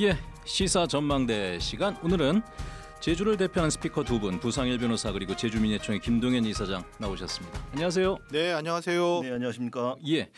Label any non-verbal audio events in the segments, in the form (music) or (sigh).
예, 시사 전망대 시간 오늘은 제주를 대표하는 스피커 두 분, 부상일 변호사 그리고 제주민예총의 김동현 이사장 나오셨습니다. 안녕하세요. 네, 안녕하세요. 네, 안녕하십니까? 예.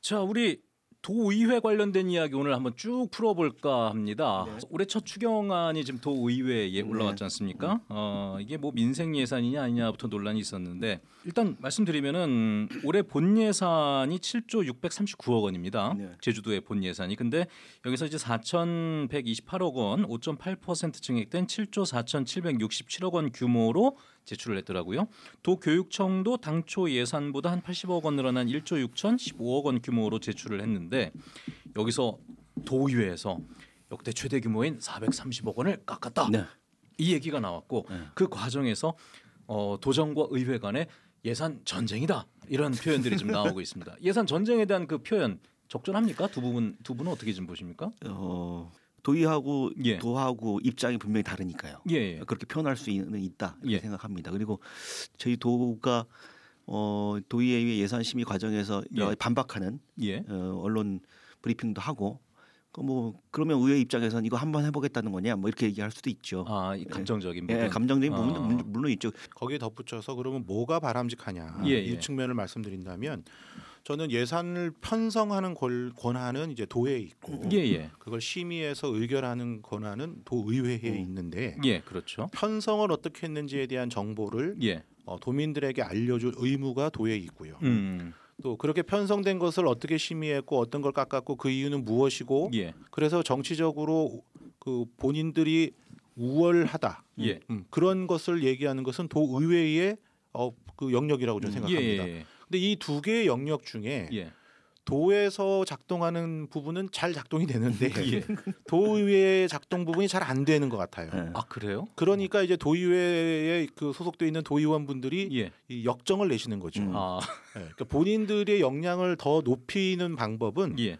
자, 우리 도의회 관련된 이야기 오늘 한번 쭉 풀어볼까 합니다. 네. 올해 첫 추경안이 지금 도의회에 네. 올라왔지 않습니까? 네. 어, 이게 뭐 민생 예산이냐 아니냐부터 논란이 있었는데 일단 말씀드리면은 올해 본 예산이 7조 639억 원입니다. 네. 제주도의 본 예산이 근데 여기서 이제 4,128억 원, 5.8% 증액된 7조 4,767억 원 규모로 제출을 했더라고요. 도교육청도 당초 예산보다 한 80억 원 늘어난 1조 6천 15억 원 규모로 제출을 했는데 여기서 도의회에서 역대 최대 규모인 430억 원을 깎았다. 네. 이 얘기가 나왔고 네. 그 과정에서 어, 도정과 의회 간의 예산 전쟁이다 이런 표현들이 좀 나오고 있습니다. 예산 전쟁에 대한 그 표현 적절합니까? 두 부분 두 분은 어떻게 좀 보십니까? 어... 도의하고 예. 도하고 입장이 분명히 다르니까요. 예예. 예. 그렇게 표현할 수는 있다 예. 생각합니다. 그리고 저희 도가 어, 도의회의 예산 심의 과정에서 예. 반박하는 예. 어, 언론 브리핑도 하고 그 뭐 그러면 의회 입장에서는 이거 한번 해보겠다는 거냐 뭐 이렇게 얘기할 수도 있죠. 아 예. 감정적인 부분. 예, 감정적인 부분도 아. 물론 있죠. 거기에 덧붙여서 그러면 뭐가 바람직하냐 예, 이 측면을 말씀드린다면 저는 예산을 편성하는 권한은 이제 도에 있고 예, 예. 그걸 심의해서 의결하는 권한은 도의회에 음. 있는데 예, 그렇죠. 편성을 어떻게 했는지에 대한 정보를 예. 어, 도민들에게 알려줄 의무가 도에 있고요. 음. 또 그렇게 편성된 것을 어떻게 심의했고 어떤 걸 깎았고 그 이유는 무엇이고 예. 그래서 정치적으로 그 본인들이 우월하다 예. 음, 그런 것을 얘기하는 것은 도의회의 어, 그 영역이라고 저는 음. 예, 생각합니다. 예, 예. 근데 이 두 개의 영역 중에 예. 도에서 작동하는 부분은 잘 작동이 되는데 (laughs) 예. 도의회 작동 부분이 잘 안 되는 것 같아요. 예. 아 그래요? 그러니까 이제 도의회에 그 소속돼 있는 도의원분들이 예. 이 역정을 내시는 거죠. 음. 아. 예. 그러니까 본인들의 역량을 더 높이는 방법은 예.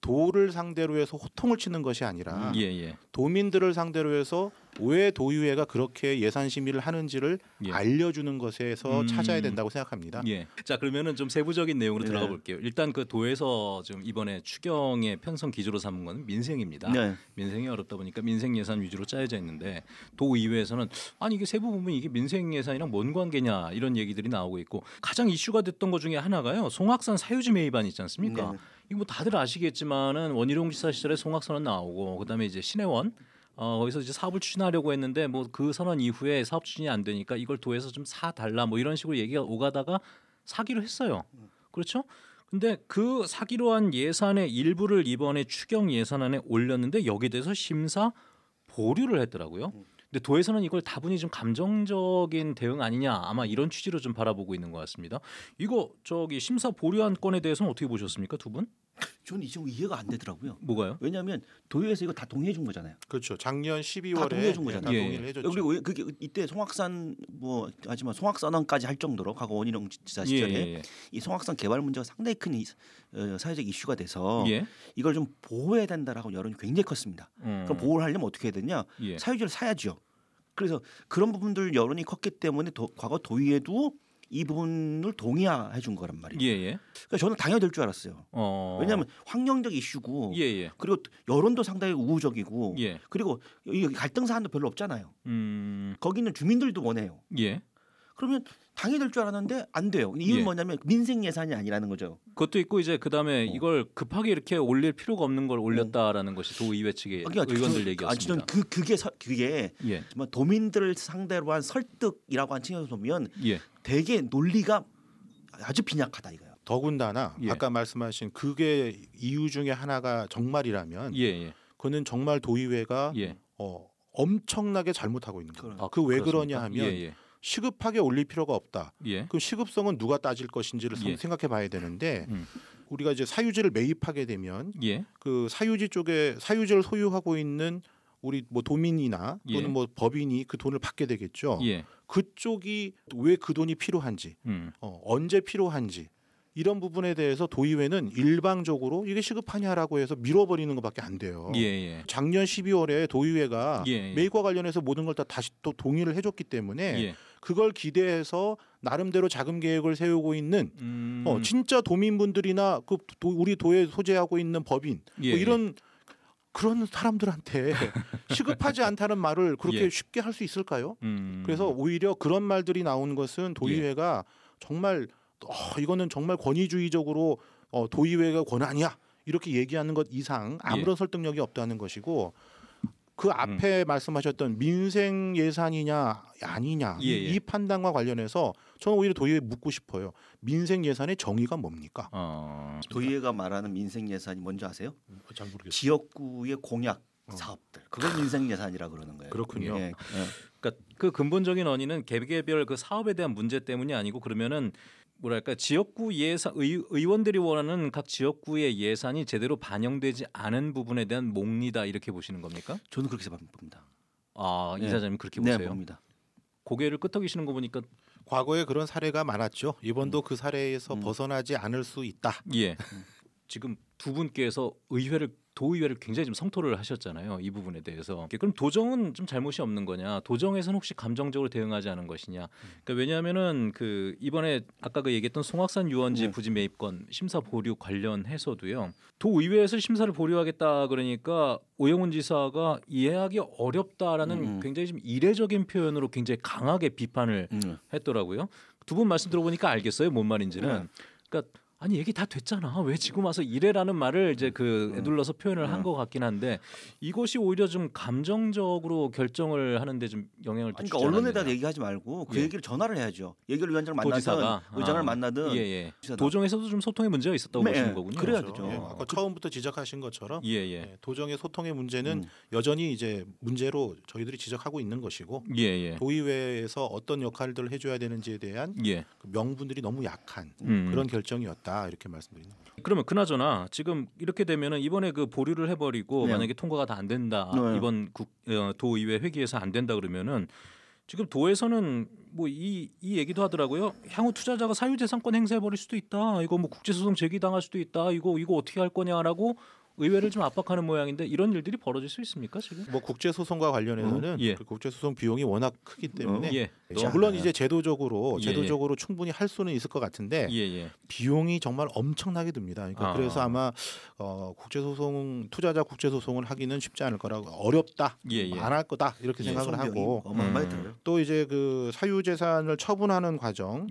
도를 상대로 해서 호통을 치는 것이 아니라 음, 예, 예. 도민들을 상대로 해서 왜 도의회가 그렇게 예산 심의를 하는지를 예. 알려주는 것에서 음... 찾아야 된다고 생각합니다. 예. 자 그러면은 좀 세부적인 내용으로 네. 들어가 볼게요. 일단 그 도에서 지금 이번에 추경의 편성 기조로 삼은 건 민생입니다. 네. 민생이 어렵다 보니까 민생 예산 위주로 짜여져 있는데 도의회에서는 아니 이게 세부 부분 이게 민생 예산이랑 뭔 관계냐 이런 얘기들이 나오고 있고 가장 이슈가 됐던 것 중에 하나가요. 송악산 사유지 매입안 있지 않습니까? 네. 이거 뭐 다들 아시겠지만은 원희룡 지사 시절에 송악선언 나오고 그다음에 이제 신혜원 어, 거기서 이제 사업을 추진하려고 했는데 뭐 그 선언 이후에 사업 추진이 안 되니까 이걸 도에서 좀 사달라 뭐 이런 식으로 얘기가 오가다가 사기로 했어요. 그렇죠? 근데 그 사기로 한 예산의 일부를 이번에 추경 예산안에 올렸는데 여기에 대해서 심사 보류를 했더라고요. 근데 도에서는 이걸 다분히 좀 감정적인 대응 아니냐 아마 이런 취지로 좀 바라보고 있는 것 같습니다. 이거 저기 심사 보류한 건에 대해서는 어떻게 보셨습니까 두 분? 저는 이 정도 이해가 안 되더라고요. 뭐가요? 왜냐하면 도요에서 이거 다 동의해 준 거잖아요. 그렇죠. 작년 12월에 다 동의해 준 거잖아요. 예. 예. 예, 예. 동의를 해줬죠. 그리고 그게 이때 송악산 뭐 하지만 송악산항까지할 정도로 과거 원희룡 지사 시절에 예, 예, 이 송악산 개발 문제가 상당히 큰 이, 어, 사회적 이슈가 돼서 이걸 좀 보호해야 된다라고 여론이 굉장히 컸습니다. 음. 그럼 보호를 하려면 어떻게 해야 되냐? 사유지를 사야죠. 그래서 그런 부분들 여론이 컸기 때문에 도, 과거 도의에도 이 부분을 동의해 준 거란 말이에요. 예예. 예. 그러니까 저는 당연히 될 줄 알았어요. 어... 왜냐하면 환경적 이슈고 예예. 예. 그리고 여론도 상당히 우호적이고 예. 그리고 갈등 사안도 별로 없잖아요. 음... 거기는 주민들도 원해요. 예. 그러면 당연히될줄 알았는데 안 돼요. 이유는 예. 뭐냐면 민생 예산이 아니라는 거죠. 그것도 있고 이제 그다음에 어. 이걸 급하게 이렇게 올릴 필요가 없는 걸 올렸다라는 어. 것이 도의회 측의 아, 그러니까 의원들 그, 얘기였습니다. 그 그게 서, 그게 예. 정말 도민들을 상대로 한 설득이라고 한 측에서 면 보면 예. 되게 논리가 아주 빈약하다 이거예요. 더군다나 예. 아까 말씀하신 그게 이유 중에 하나가 정말이라면 예예. 예. 그는 정말 도의회가 예. 어, 엄청나게 잘못하고 있는 거예요. 아, 그왜 그러냐 하면 예, 시급하게 올릴 필요가 없다. 예. 그럼 시급성은 누가 따질 것인지를 예. 생각해 봐야 되는데 음. 우리가 이제 사유지를 매입하게 되면 예. 그 사유지 쪽에 사유지를 소유하고 있는 우리 뭐 도민이나 또는 예. 뭐 법인이 그 돈을 받게 되겠죠. 예. 그쪽이 왜 그 돈이 필요한지, 음. 어, 언제 필요한지 이런 부분에 대해서 도의회는 일방적으로 이게 시급하냐라고 해서 밀어버리는 것밖에 안 돼요. 예, 예. 작년 12월에 도의회가 예, 메이크와 예. 관련해서 모든 걸 다 다시 또 동의를 해줬기 때문에 그걸 기대해서 나름대로 자금 계획을 세우고 있는 음. 어, 진짜 도민분들이나 그 도, 우리 도에 소재하고 있는 법인 뭐 예. 뭐 이런 그런 사람들한테 (laughs) 시급하지 않다는 말을 그렇게 예. 쉽게 할 수 있을까요? 음. 그래서 오히려 그런 말들이 나온 것은 도의회가 예. 정말 어, 이거는 정말 권위주의적으로 어, 도의회가 권한이야 이렇게 얘기하는 것 이상 아무런 예. 설득력이 없다는 것이고 그 음. 앞에 음. 말씀하셨던 민생 예산이냐 아니냐 예, 예. 이 판단과 관련해서 저는 오히려 도의회 에 묻고 싶어요. 민생 예산의 정의가 뭡니까? 어. 도의회가 말하는 민생 예산이 뭔지 아세요? 음, 잘 모르겠어요. 지역구의 공약 어. 사업들 그걸 민생 예산이라 그러는 거예요. 그렇군요. 예, 예. 그러니까 그 근본적인 원인은 개개별 그 사업에 대한 문제 때문이 아니고 그러면은 뭐랄까 지역구 예산 의, 의원들이 원하는 각 지역구의 예산이 제대로 반영되지 않은 부분에 대한 목리다 이렇게 보시는 겁니까? 저는 그렇게 봅니다. 아 네. 이사장님 그렇게 보세요? 네, 봅니다. 고개를 끄덕이시는 거 보니까 과거에 그런 사례가 많았죠. 이번도 음. 그 사례에서 음. 벗어나지 않을 수 있다. 예. (laughs) 지금 두 분께서 의회를 도의회를 굉장히 좀 성토를 하셨잖아요. 이 부분에 대해서. 그럼 도정은 좀 잘못이 없는 거냐? 도정에서는 혹시 감정적으로 대응하지 않은 것이냐? 그러니까 왜냐하면은 그 이번에 아까 그 얘기했던 송악산 유원지 네. 부지 매입권 심사 보류 관련해서도요. 도의회에서 심사를 보류하겠다 그러니까 오영훈 지사가 이해하기 어렵다라는 음. 굉장히 좀 이례적인 표현으로 굉장히 강하게 비판을 음. 했더라고요. 두 분 말씀 들어보니까 알겠어요. 뭔 말인지는. 음. 그러니까 아니 얘기 다 됐잖아 왜 지금 와서 이래라는 말을 이제 그 음, 음. 애둘러서 표현을 한것 음. 같긴 한데 이것이 오히려 좀 감정적으로 결정을 하는데 좀 영향을 그러니까 언론에다 얘기하지 말고 그 예. 얘기를 전화를 해야죠 얘기를 위원장을 만나든 도지사가. 의장을 아. 만나든 예, 예. 도정에서도 좀 소통의 문제가 있었다고 네. 보시는 거군요 그래야 되죠 그렇죠. 예, 그 아까 처음부터 지적하신 것처럼 예, 예. 도정의 소통의 문제는 음. 여전히 이제 문제로 저희들이 지적하고 있는 것이고 도의회에서 어떤 역할들을 해줘야 되는지에 대한 그 명분들이 너무 약한 음. 그런 결정이었다. 있다 이렇게 말씀드리는 거죠. 그러면 그나저나 지금 이렇게 되면은 이번에 그 보류를 해버리고 네. 만약에 통과가 다 안 된다 네. 이번 국, 어, 도의회 회기에서 안 된다 그러면은 지금 도에서는 뭐이이 이 얘기도 하더라고요. 향후 투자자가 사유재산권 행사해 버릴 수도 있다. 이거 뭐 국제소송 제기당할 수도 있다. 이거 이거 어떻게 할 거냐라고 의회를 좀 압박하는 모양인데 이런 일들이 벌어질 수 있습니까 지금? 뭐 국제 소송과 관련해서는 음, 예. 그 국제 소송 비용이 워낙 크기 어? 때문에 어, 예. 자, 물론 이제 제도적으로 예, 예. 제도적으로 충분히 할 수는 있을 것 같은데 예, 비용이 정말 엄청나게 듭니다. 그러니까 아. 그래서 아마 어, 국제 소송 투자자 국제 소송을 하기는 쉽지 않을 거라고 어렵다 안 할 거다 이렇게 생각을 하고 음. 또 이제 그 사유 재산을 처분하는 과정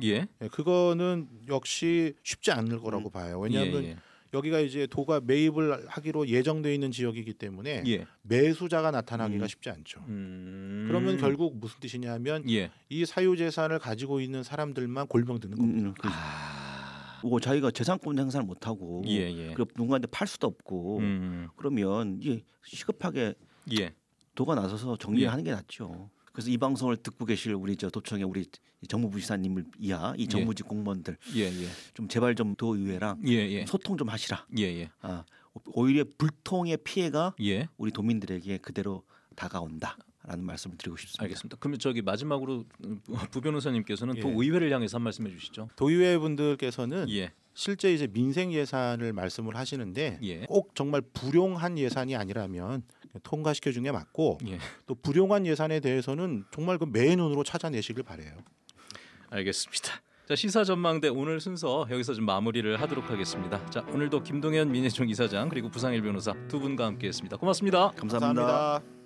그거는 역시 쉽지 않을 거라고 음. 봐요. 왜냐하면 여기가 이제 도가 매입을 하기로 예정돼 있는 지역이기 때문에 예. 매수자가 나타나기가 음. 쉽지 않죠. 음. 그러면 결국 무슨 뜻이냐면 예. 이 사유 재산을 가지고 있는 사람들만 골병 드는 겁니다. 음, 그, 아. 뭐 자기가 재산권 행사를 못 하고 예, 예, 그리고 누군가한테 팔 수도 없고 음, 음. 그러면 이게 시급하게 예. 도가 나서서 정리하는 예. 게 낫죠. 그래서 이 방송을 듣고 계실 우리 저 도청의 우리 정무부지사님을 이하 이 예. 정무직 예. 공무원들 예, 예. 좀 제발 좀 도의회랑 예, 예. 소통 좀 하시라. 아, 오히려 불통의 피해가 우리 도민들에게 그대로 다가온다. 라는 말씀을 드리고 싶습니다. 알겠습니다. 그러면 저기 마지막으로 음, 부 변호사님께서는 도의회를 향해서 한 말씀해 주시죠. 도의회 분들께서는 실제 이제 민생 예산을 말씀을 하시는데 예. 꼭 정말 불용한 예산이 아니라면 통과시켜 준게 맞고 예. 또 불용한 예산에 대해서는 정말 그매 눈으로 찾아내시길 바래요. 알겠습니다. 자 시사 전망대 오늘 순서 여기서 좀 마무리를 하도록 하겠습니다. 자 오늘도 김동현 민혜종 이사장 그리고 부상일 변호사 두 분과 함께했습니다. 고맙습니다 감사합니다. 감사합니다.